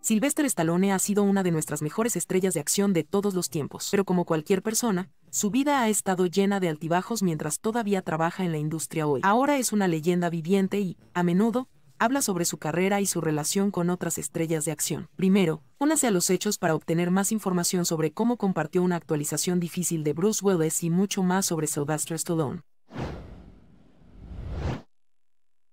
Sylvester Stallone ha sido una de nuestras mejores estrellas de acción de todos los tiempos, pero como cualquier persona, su vida ha estado llena de altibajos mientras todavía trabaja en la industria hoy. Ahora es una leyenda viviente y, a menudo, habla sobre su carrera y su relación con otras estrellas de acción. Primero, únase a los hechos para obtener más información sobre cómo compartió una actualización difícil de Bruce Willis y mucho más sobre Sylvester Stallone.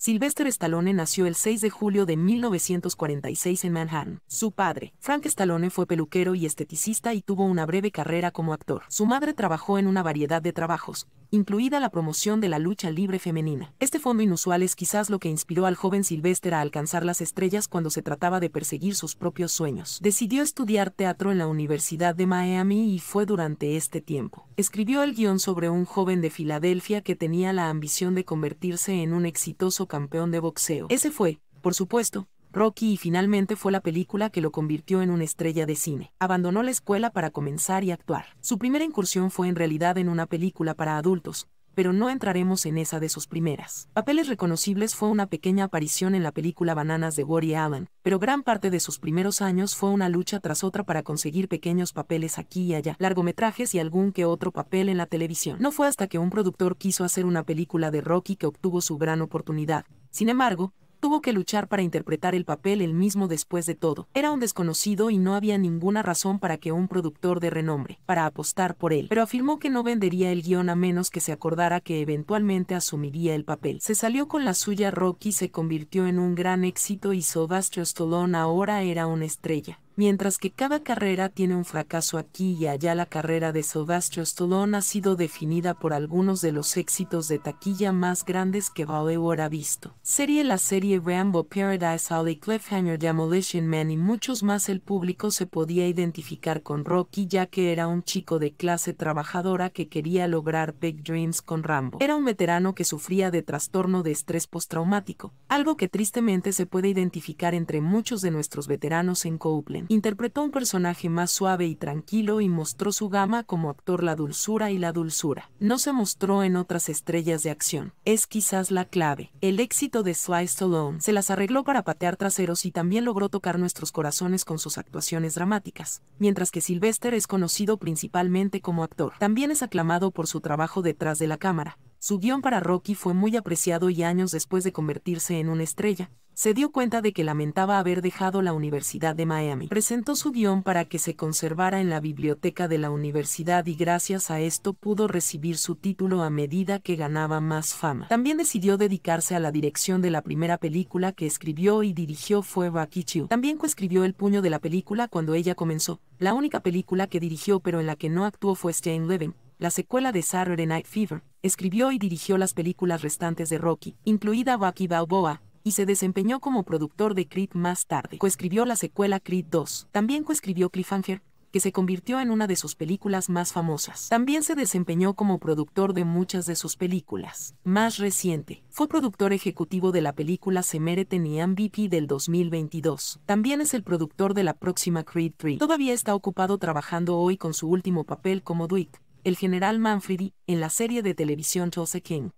Sylvester Stallone nació el 6 de julio de 1946 en Manhattan. Su padre, Frank Stallone, fue peluquero y esteticista y tuvo una breve carrera como actor. Su madre trabajó en una variedad de trabajos, incluida la promoción de la lucha libre femenina. Este fondo inusual es quizás lo que inspiró al joven Sylvester a alcanzar las estrellas cuando se trataba de perseguir sus propios sueños. Decidió estudiar teatro en la Universidad de Miami y fue durante este tiempo. Escribió el guión sobre un joven de Filadelfia que tenía la ambición de convertirse en un exitoso campeón de boxeo. Ese fue, por supuesto, Rocky y finalmente fue la película que lo convirtió en una estrella de cine. Abandonó la escuela para comenzar y actuar. Su primera incursión fue en realidad en una película para adultos, pero no entraremos en esa de sus primeras. Papeles reconocibles fue una pequeña aparición en la película Bananas de Gory Allen, pero gran parte de sus primeros años fue una lucha tras otra para conseguir pequeños papeles aquí y allá, largometrajes y algún que otro papel en la televisión. No fue hasta que un productor quiso hacer una película de Rocky que obtuvo su gran oportunidad. Sin embargo, tuvo que luchar para interpretar el papel él mismo después de todo. Era un desconocido y no había ninguna razón para que un productor de renombre, para apostar por él, pero afirmó que no vendería el guión a menos que se acordara que eventualmente asumiría el papel. Se salió con la suya Rocky se convirtió en un gran éxito y Sylvester Stallone ahora era una estrella mientras que cada carrera tiene un fracaso aquí y allá. La carrera de Sylvester Stallone ha sido definida por algunos de los éxitos de taquilla más grandes que Hollywood ha visto. Serie la serie Rambo Paradise Alley Cliffhanger Demolition Man y muchos más el público se podía identificar con Rocky ya que era un chico de clase trabajadora que quería lograr big dreams con Rambo. Era un veterano que sufría de trastorno de estrés postraumático, algo que tristemente se puede identificar entre muchos de nuestros veteranos en Copeland interpretó un personaje más suave y tranquilo y mostró su gama como actor la dulzura y la dulzura. No se mostró en otras estrellas de acción. Es quizás la clave. El éxito de Sly Alone se las arregló para patear traseros y también logró tocar nuestros corazones con sus actuaciones dramáticas, mientras que Sylvester es conocido principalmente como actor. También es aclamado por su trabajo detrás de la cámara. Su guión para Rocky fue muy apreciado y años después de convertirse en una estrella, se dio cuenta de que lamentaba haber dejado la Universidad de Miami. Presentó su guión para que se conservara en la biblioteca de la universidad y gracias a esto pudo recibir su título a medida que ganaba más fama. También decidió dedicarse a la dirección de la primera película que escribió y dirigió fue Bakichiu. También coescribió el puño de la película cuando ella comenzó. La única película que dirigió pero en la que no actuó fue Jane Levin, la secuela de Saturday Night Fever. Escribió y dirigió las películas restantes de Rocky, incluida Rocky Balboa, y se desempeñó como productor de Creed más tarde. Coescribió la secuela Creed 2. También coescribió Cliffhanger, que se convirtió en una de sus películas más famosas. También se desempeñó como productor de muchas de sus películas. Más reciente, fue productor ejecutivo de la película Se y MVP del 2022. También es el productor de la próxima Creed 3. Todavía está ocupado trabajando hoy con su último papel como Dwight, el general Manfredi, en la serie de televisión Jose King.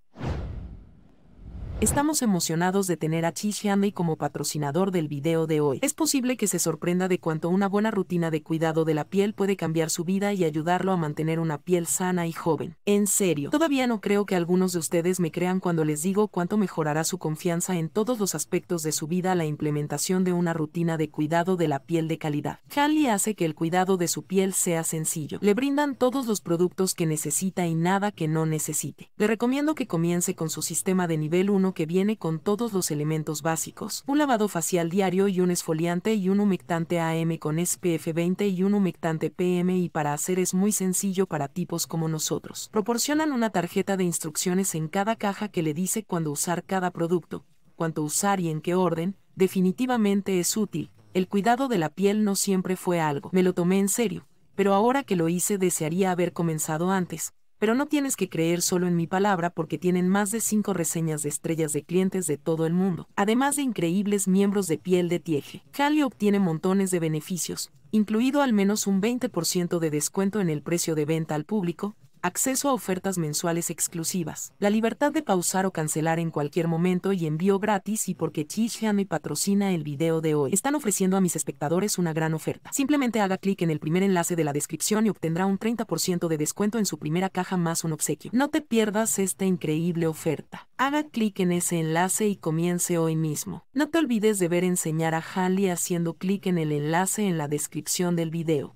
Estamos emocionados de tener a Chi como patrocinador del video de hoy. Es posible que se sorprenda de cuánto una buena rutina de cuidado de la piel puede cambiar su vida y ayudarlo a mantener una piel sana y joven. En serio, todavía no creo que algunos de ustedes me crean cuando les digo cuánto mejorará su confianza en todos los aspectos de su vida la implementación de una rutina de cuidado de la piel de calidad. Handy hace que el cuidado de su piel sea sencillo. Le brindan todos los productos que necesita y nada que no necesite. Le recomiendo que comience con su sistema de nivel 1 que viene con todos los elementos básicos, un lavado facial diario y un esfoliante y un humectante AM con SPF 20 y un humectante PM y para hacer es muy sencillo para tipos como nosotros. Proporcionan una tarjeta de instrucciones en cada caja que le dice cuándo usar cada producto, cuánto usar y en qué orden, definitivamente es útil. El cuidado de la piel no siempre fue algo, me lo tomé en serio, pero ahora que lo hice desearía haber comenzado antes, pero no tienes que creer solo en mi palabra porque tienen más de 5 reseñas de estrellas de clientes de todo el mundo, además de increíbles miembros de piel de tieje. cali obtiene montones de beneficios, incluido al menos un 20% de descuento en el precio de venta al público, acceso a ofertas mensuales exclusivas, la libertad de pausar o cancelar en cualquier momento y envío gratis y porque me patrocina el video de hoy. Están ofreciendo a mis espectadores una gran oferta. Simplemente haga clic en el primer enlace de la descripción y obtendrá un 30% de descuento en su primera caja más un obsequio. No te pierdas esta increíble oferta. Haga clic en ese enlace y comience hoy mismo. No te olvides de ver enseñar a Halley haciendo clic en el enlace en la descripción del video.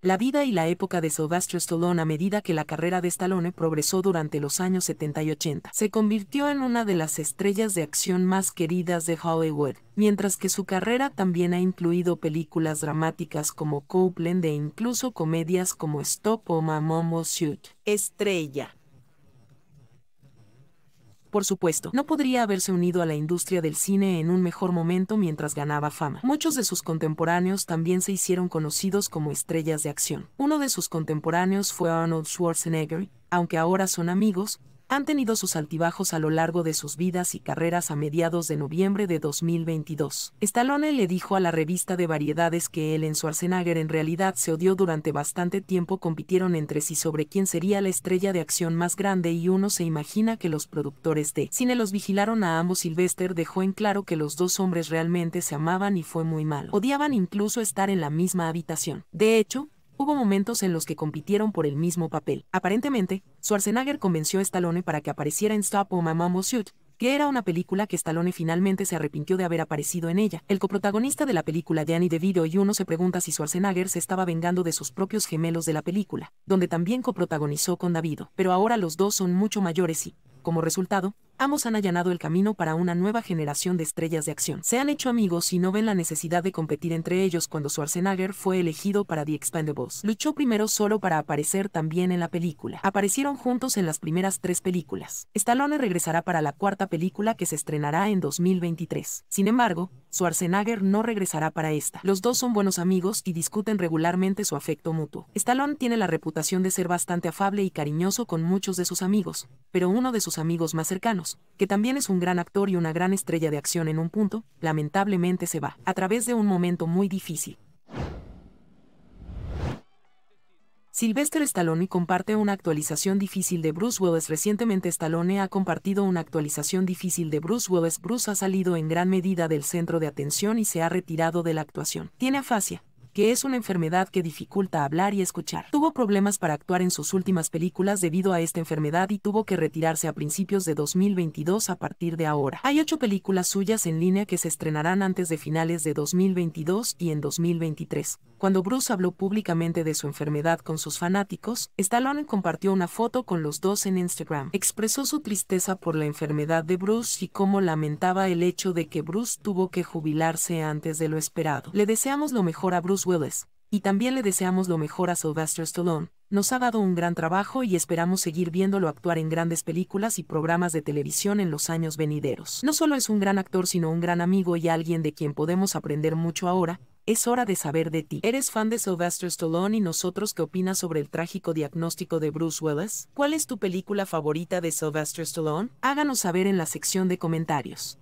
La vida y la época de Sylvester Stallone a medida que la carrera de Stallone progresó durante los años 70 y 80, se convirtió en una de las estrellas de acción más queridas de Hollywood, mientras que su carrera también ha incluido películas dramáticas como Copeland e incluso comedias como Stop o Mom Shoot. Estrella por supuesto, no podría haberse unido a la industria del cine en un mejor momento mientras ganaba fama. Muchos de sus contemporáneos también se hicieron conocidos como estrellas de acción. Uno de sus contemporáneos fue Arnold Schwarzenegger, aunque ahora son amigos, han tenido sus altibajos a lo largo de sus vidas y carreras a mediados de noviembre de 2022. Stallone le dijo a la revista de variedades que él en Schwarzenegger en realidad se odió durante bastante tiempo, compitieron entre sí sobre quién sería la estrella de acción más grande y uno se imagina que los productores de cine los vigilaron a ambos. Sylvester dejó en claro que los dos hombres realmente se amaban y fue muy mal. Odiaban incluso estar en la misma habitación. De hecho, hubo momentos en los que compitieron por el mismo papel. Aparentemente, Schwarzenegger convenció a Stallone para que apareciera en Stop or My Mom Shoot, que era una película que Stallone finalmente se arrepintió de haber aparecido en ella. El coprotagonista de la película Danny DeVito y uno se pregunta si Schwarzenegger se estaba vengando de sus propios gemelos de la película, donde también coprotagonizó con Davido. Pero ahora los dos son mucho mayores y, como resultado, Ambos han allanado el camino para una nueva generación de estrellas de acción. Se han hecho amigos y no ven la necesidad de competir entre ellos cuando Schwarzenegger fue elegido para The Expendables. Luchó primero solo para aparecer también en la película. Aparecieron juntos en las primeras tres películas. Stallone regresará para la cuarta película que se estrenará en 2023. Sin embargo, Schwarzenegger no regresará para esta. Los dos son buenos amigos y discuten regularmente su afecto mutuo. Stallone tiene la reputación de ser bastante afable y cariñoso con muchos de sus amigos, pero uno de sus amigos más cercanos, que también es un gran actor y una gran estrella de acción en un punto, lamentablemente se va, a través de un momento muy difícil. Sylvester Stallone comparte una actualización difícil de Bruce Willis. Recientemente Stallone ha compartido una actualización difícil de Bruce Willis. Bruce ha salido en gran medida del centro de atención y se ha retirado de la actuación. Tiene afasia, que es una enfermedad que dificulta hablar y escuchar. Tuvo problemas para actuar en sus últimas películas debido a esta enfermedad y tuvo que retirarse a principios de 2022 a partir de ahora. Hay ocho películas suyas en línea que se estrenarán antes de finales de 2022 y en 2023. Cuando Bruce habló públicamente de su enfermedad con sus fanáticos, Stallone compartió una foto con los dos en Instagram. Expresó su tristeza por la enfermedad de Bruce y cómo lamentaba el hecho de que Bruce tuvo que jubilarse antes de lo esperado. Le deseamos lo mejor a Bruce Willis, y también le deseamos lo mejor a Sylvester Stallone, nos ha dado un gran trabajo y esperamos seguir viéndolo actuar en grandes películas y programas de televisión en los años venideros. No solo es un gran actor sino un gran amigo y alguien de quien podemos aprender mucho ahora, es hora de saber de ti. ¿Eres fan de Sylvester Stallone y nosotros qué opinas sobre el trágico diagnóstico de Bruce Willis? ¿Cuál es tu película favorita de Sylvester Stallone? Háganos saber en la sección de comentarios.